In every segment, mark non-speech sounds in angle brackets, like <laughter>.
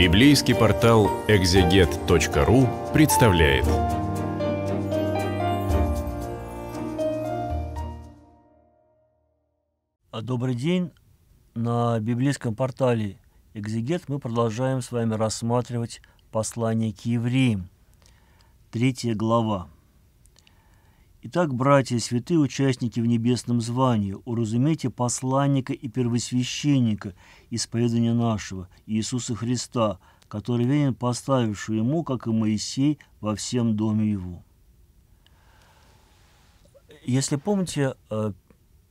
Библейский портал экзегет.ру представляет. А, добрый день. На библейском портале Экзегет мы продолжаем с вами рассматривать послание к евреям. Третья глава. Итак, братья, святые участники в небесном звании, уразумейте посланника и первосвященника исповедания нашего, Иисуса Христа, который верен поставившую ему, как и Моисей, во всем доме его. Если помните, э,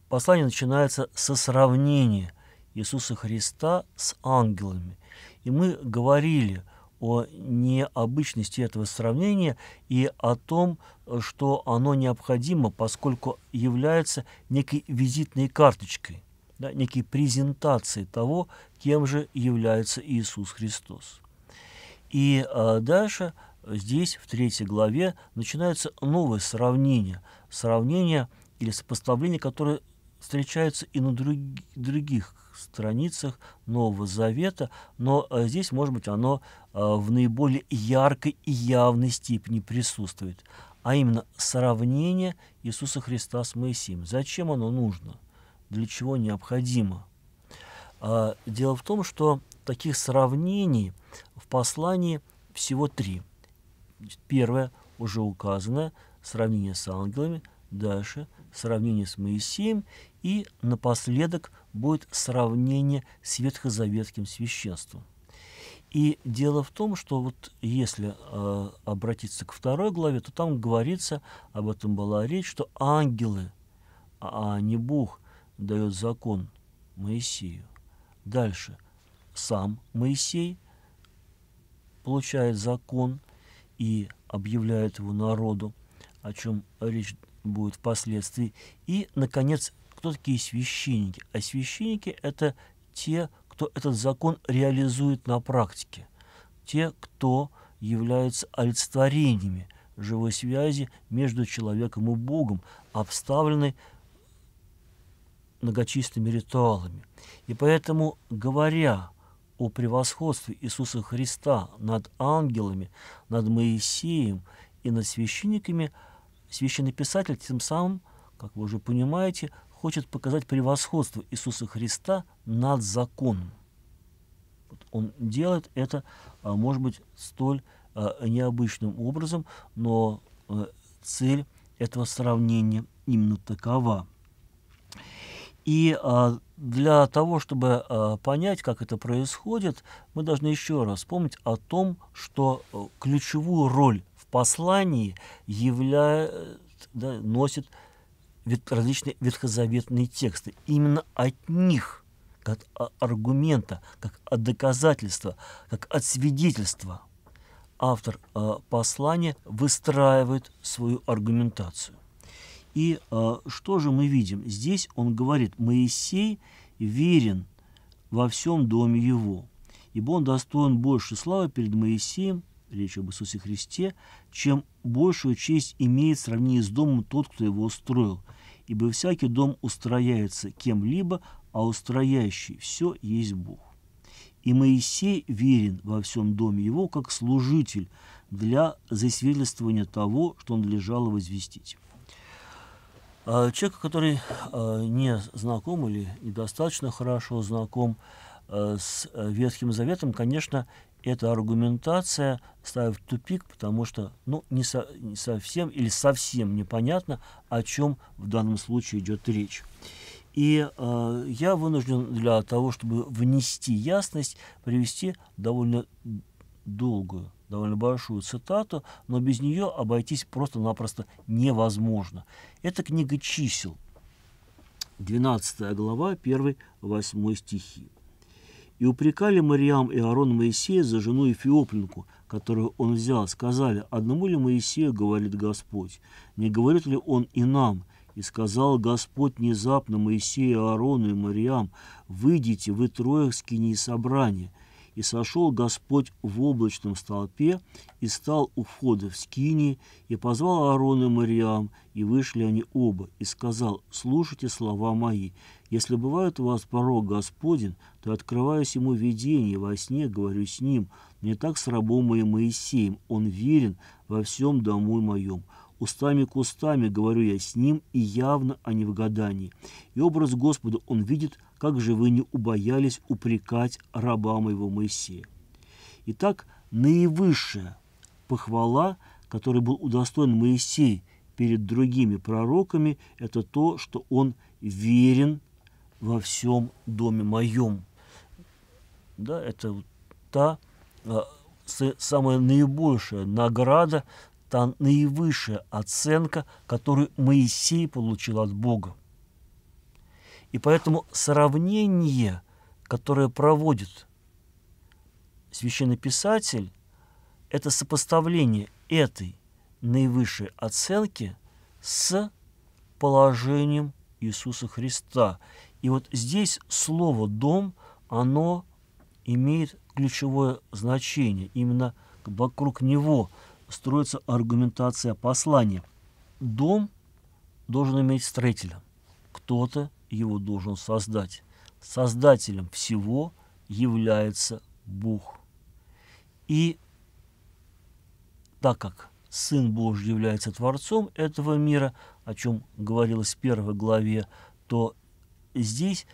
послание начинается со сравнения Иисуса Христа с ангелами. И мы говорили – о необычности этого сравнения и о том, что оно необходимо, поскольку является некой визитной карточкой, да, некой презентацией того, кем же является Иисус Христос. И а, дальше здесь, в третьей главе, начинается новое сравнение, сравнение или сопоставление, которое встречаются и на друг, других страницах Нового Завета, но э, здесь, может быть, оно э, в наиболее яркой и явной степени присутствует, а именно сравнение Иисуса Христа с Моисеем. Зачем оно нужно? Для чего необходимо? А, дело в том, что таких сравнений в послании всего три. Первое уже указано – сравнение с ангелами – дальше сравнение с Моисеем, и напоследок будет сравнение с ветхозаветским священством. И дело в том, что вот если э, обратиться к второй главе, то там говорится, об этом была речь, что ангелы, а, а не Бог, дает закон Моисею. Дальше сам Моисей получает закон и объявляет его народу, о чем речь будет впоследствии. И, наконец, кто такие священники? А священники – это те, кто этот закон реализует на практике, те, кто являются олицетворениями живой связи между человеком и Богом, обставленной многочисленными ритуалами. И поэтому, говоря о превосходстве Иисуса Христа над ангелами, над Моисеем и над священниками – священный писатель тем самым, как вы уже понимаете, хочет показать превосходство Иисуса Христа над законом. Вот он делает это, а, может быть, столь а, необычным образом, но а, цель этого сравнения именно такова. И для того, чтобы понять, как это происходит, мы должны еще раз помнить о том, что ключевую роль послании явля... да, носит вет... различные ветхозаветные тексты. Именно от них, как от аргумента, как от доказательства, как от свидетельства, автор э, послания выстраивает свою аргументацию. И э, что же мы видим? Здесь он говорит, Моисей верен во всем доме его, ибо он достоин большей славы перед Моисеем, речь об Иисусе Христе, чем большую честь имеет сравнение с домом тот, кто его устроил. Ибо всякий дом устрояется кем-либо, а устроящий все есть Бог. И Моисей верен во всем доме его, как служитель для засвидетельствования того, что он лежало возвестить. А, человек, который а, не знаком или недостаточно хорошо знаком а, с Ветхим Заветом, конечно, эта аргументация ставит в тупик, потому что ну, не, со, не совсем или совсем непонятно, о чем в данном случае идет речь. И э, я вынужден для того, чтобы внести ясность, привести довольно долгую, довольно большую цитату, но без нее обойтись просто-напросто невозможно. Это книга чисел, 12 глава, 1-8 стихи. И упрекали Мариам и Аарон Моисея за жену Эфиоплинку, которую он взял, сказали, одному ли Моисею говорит Господь, не говорит ли он и нам, и сказал Господь внезапно Моисею, Аарону и Мариам, «Выйдите, вы трое, скини собрания». И сошел Господь в облачном столпе, и стал у входа в скинии, и позвал Аарона и Мариам, и вышли они оба, и сказал, «Слушайте слова мои, если бывает у вас порог Господен то открываюсь ему видение, во сне говорю с ним, не так с рабом моим Моисеем, он верен во всем дому моем». Устами к устами говорю я с ним, и явно, а не в гадании. И образ Господа он видит, как же вы не убоялись упрекать раба моего Моисея. Итак, наивысшая похвала, которой был удостоен Моисей перед другими пророками, это то, что он верен во всем доме моем. Да, это та э, самая наибольшая награда, та наивысшая оценка, которую Моисей получил от Бога. И поэтому сравнение, которое проводит священнописатель, это сопоставление этой наивысшей оценки с положением Иисуса Христа. И вот здесь слово «дом», оно имеет ключевое значение. Именно вокруг него – строится аргументация послания. Дом должен иметь строителя. Кто-то его должен создать. Создателем всего является Бог. И так как Сын Божий является Творцом этого мира, о чем говорилось в первой главе, то здесь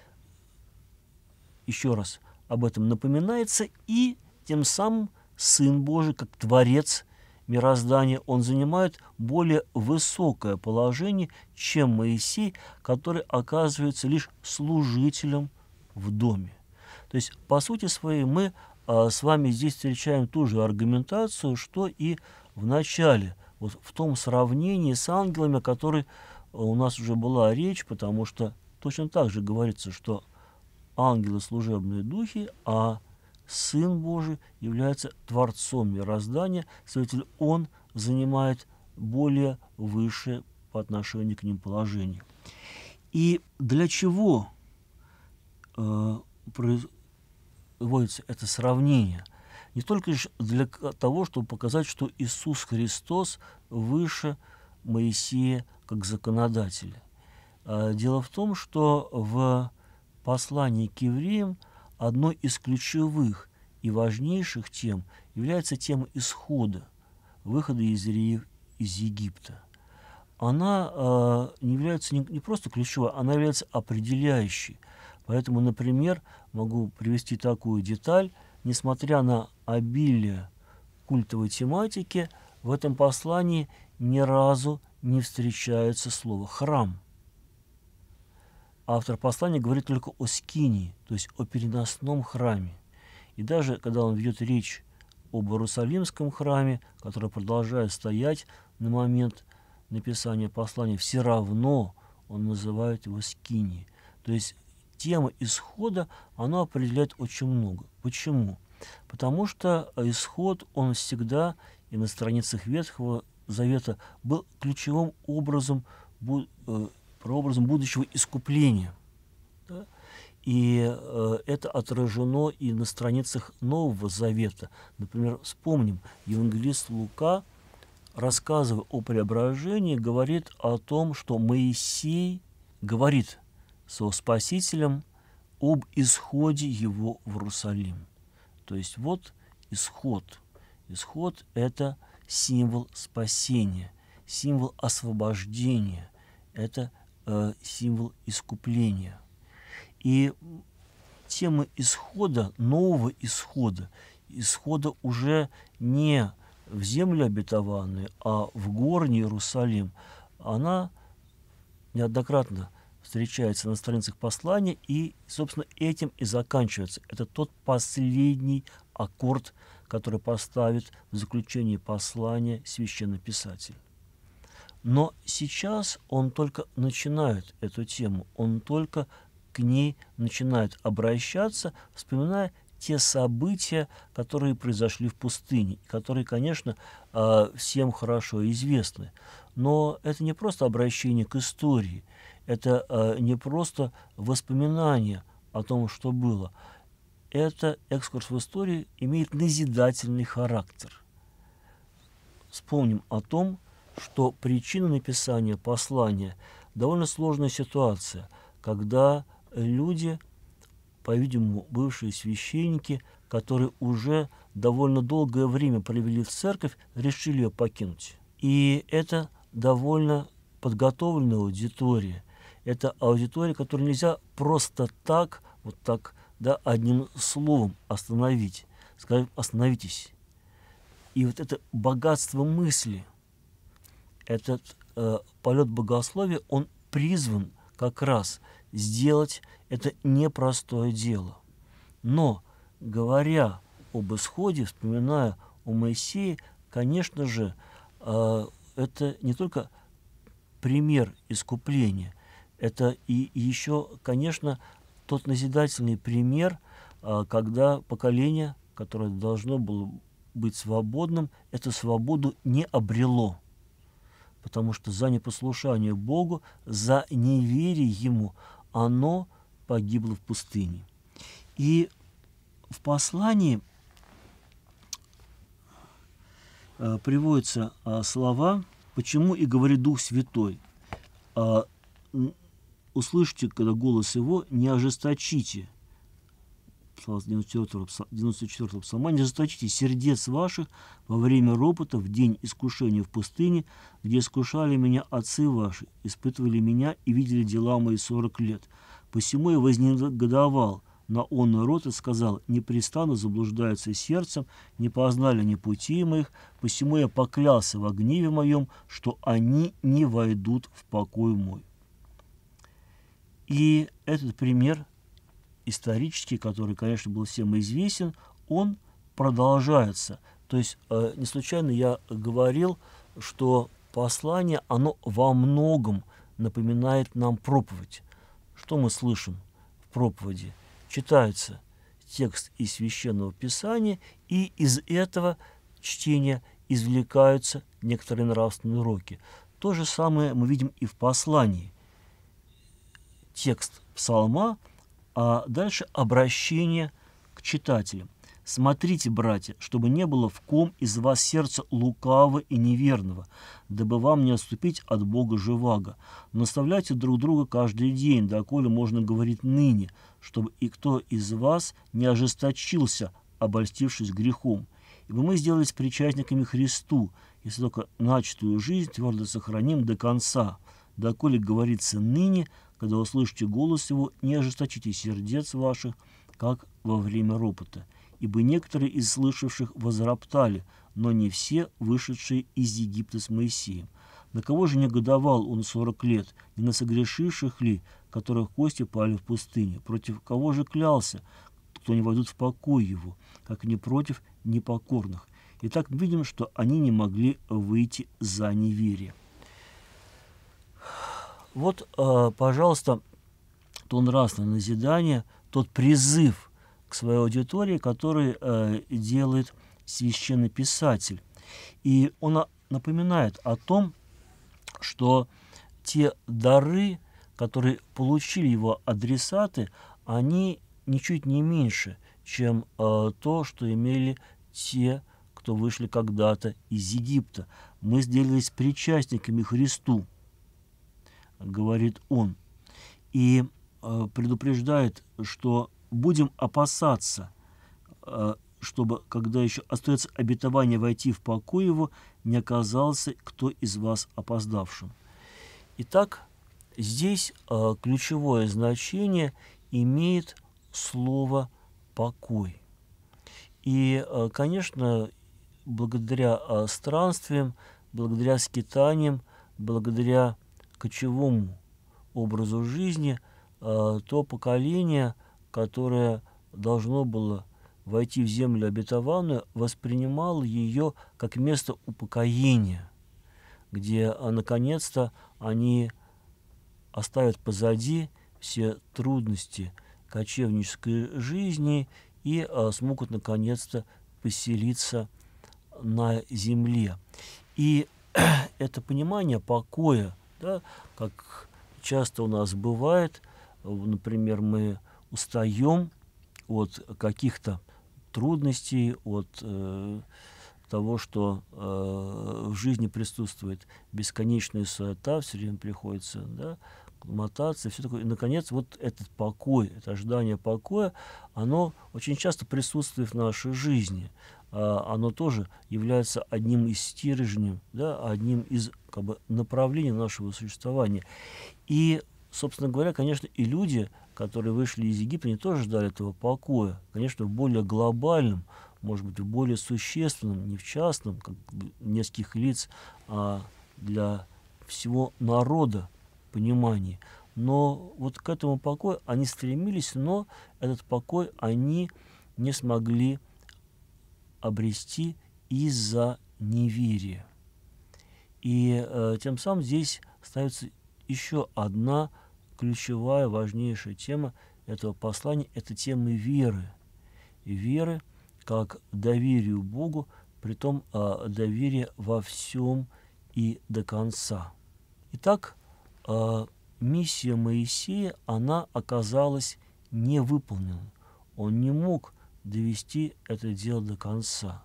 еще раз об этом напоминается, и тем самым Сын Божий, как Творец мироздания он занимает более высокое положение, чем Моисей, который оказывается лишь служителем в доме. То есть, по сути своей, мы а, с вами здесь встречаем ту же аргументацию, что и в начале, вот в том сравнении с ангелами, о которой а, у нас уже была речь, потому что точно так же говорится, что ангелы служебные духи, а Сын Божий является Творцом мироздания, следовательно, Он занимает более высшее по отношению к ним положение. И для чего э, производится это сравнение? Не только лишь для того, чтобы показать, что Иисус Христос выше Моисея как законодателя. А дело в том, что в послании к евреям – Одной из ключевых и важнейших тем является тема исхода, выхода из, из Египта. Она э, не является не, не просто ключевой, она является определяющей. Поэтому, например, могу привести такую деталь. Несмотря на обилие культовой тематики, в этом послании ни разу не встречается слово «храм» автор послания говорит только о скинии, то есть о переносном храме. И даже когда он ведет речь об Иерусалимском храме, который продолжает стоять на момент написания послания, все равно он называет его скинией. То есть тема исхода, она определяет очень много. Почему? Потому что исход, он всегда и на страницах Ветхого Завета был ключевым образом э, прообразом будущего искупления. Да? И э, это отражено и на страницах Нового Завета. Например, вспомним, евангелист Лука, рассказывая о преображении, говорит о том, что Моисей говорит со Спасителем об исходе его в Иерусалим. То есть вот исход. Исход – это символ спасения, символ освобождения. Это – Э, символ искупления. И тема исхода, нового исхода, исхода уже не в землю обетованную а в горний Иерусалим, она неоднократно встречается на страницах послания, и, собственно, этим и заканчивается. Это тот последний аккорд, который поставит в заключение послания писатель но сейчас он только начинает эту тему, он только к ней начинает обращаться, вспоминая те события, которые произошли в пустыне, которые, конечно, а, всем хорошо известны. Но это не просто обращение к истории, это а, не просто воспоминание о том, что было. Это экскурс в историю имеет назидательный характер. Вспомним о том, что причина написания послания – довольно сложная ситуация, когда люди, по-видимому, бывшие священники, которые уже довольно долгое время провели в церковь, решили ее покинуть. И это довольно подготовленная аудитория. Это аудитория, которую нельзя просто так, вот так, да, одним словом остановить. Скажем, остановитесь. И вот это богатство мысли – этот э, полет богословия, он призван как раз сделать это непростое дело. Но, говоря об исходе, вспоминая о Моисее, конечно же, э, это не только пример искупления, это и, еще, конечно, тот назидательный пример, э, когда поколение, которое должно было быть свободным, эту свободу не обрело потому что за непослушание Богу, за неверие Ему оно погибло в пустыне. И в послании э, приводятся э, слова, почему и говорит Дух Святой. Э, услышите, когда голос Его, не ожесточите Слова 94-го псалма. «Не заточите сердец ваших во время ропота в день искушения в пустыне, где искушали меня отцы ваши, испытывали меня и видели дела мои сорок лет. Посему я вознегодовал на он народ и сказал, непрестанно заблуждаются сердцем, не познали ни пути моих, посему я поклялся в гневе моем, что они не войдут в покой мой». И этот пример – исторический, который, конечно, был всем известен, он продолжается. То есть э, не случайно я говорил, что послание, оно во многом напоминает нам проповедь. Что мы слышим в проповеди? Читается текст из Священного Писания, и из этого чтения извлекаются некоторые нравственные уроки. То же самое мы видим и в послании. Текст псалма – а дальше обращение к читателям. «Смотрите, братья, чтобы не было в ком из вас сердца лукавого и неверного, дабы вам не отступить от Бога живаго. Наставляйте друг друга каждый день, доколе можно говорить ныне, чтобы и кто из вас не ожесточился, обольстившись грехом. Ибо мы сделались причастниками Христу, если только начатую жизнь твердо сохраним до конца, доколе говорится ныне – когда услышите голос его, не ожесточите сердец ваших, как во время ропота. Ибо некоторые из слышавших возроптали, но не все вышедшие из Египта с Моисеем. На кого же негодовал он сорок лет? Не на согрешивших ли, которых кости пали в пустыне? Против кого же клялся, кто не войдут в покой его, как не против непокорных? Итак, видим, что они не могли выйти за неверие. Вот, э, пожалуйста, то нравственное назидание, тот призыв к своей аудитории, который э, делает священный писатель. И он напоминает о том, что те дары, которые получили его адресаты, они ничуть не меньше, чем э, то, что имели те, кто вышли когда-то из Египта. Мы сделались причастниками Христу говорит он, и э, предупреждает, что будем опасаться, э, чтобы, когда еще остается обетование войти в покой его, не оказался кто из вас опоздавшим. Итак, здесь э, ключевое значение имеет слово «покой». И, конечно, благодаря странствиям, благодаря скитаниям, благодаря кочевому образу жизни э, то поколение, которое должно было войти в землю обетованную, воспринимало ее как место упокоения, где, а, наконец-то, они оставят позади все трудности кочевнической жизни и а, смогут, наконец-то, поселиться на земле. И <clears throat> это понимание покоя, да, как часто у нас бывает, например, мы устаем от каких-то трудностей, от э, того, что э, в жизни присутствует бесконечная суета, все время приходится да, мотаться, все такое. И, наконец, вот этот покой, это ожидание покоя, оно очень часто присутствует в нашей жизни. А, оно тоже является одним из стержней, да, одним из как бы, направлений нашего существования. И, собственно говоря, конечно, и люди, которые вышли из Египта, они тоже ждали этого покоя, конечно, в более глобальном, может быть, в более существенном, не в частном, как бы нескольких лиц, а для всего народа понимании. Но вот к этому покою они стремились, но этот покой они не смогли обрести из-за неверия. И э, тем самым здесь ставится еще одна ключевая, важнейшая тема этого послания – это тема веры. веры как доверию Богу, притом э, доверие во всем и до конца. Итак, э, миссия Моисея, она оказалась невыполнена. Он не мог довести это дело до конца.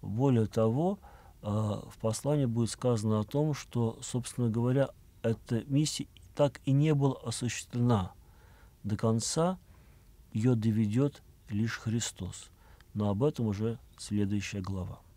Более того, э, в послании будет сказано о том, что, собственно говоря, эта миссия так и не была осуществлена. До конца ее доведет лишь Христос. Но об этом уже следующая глава.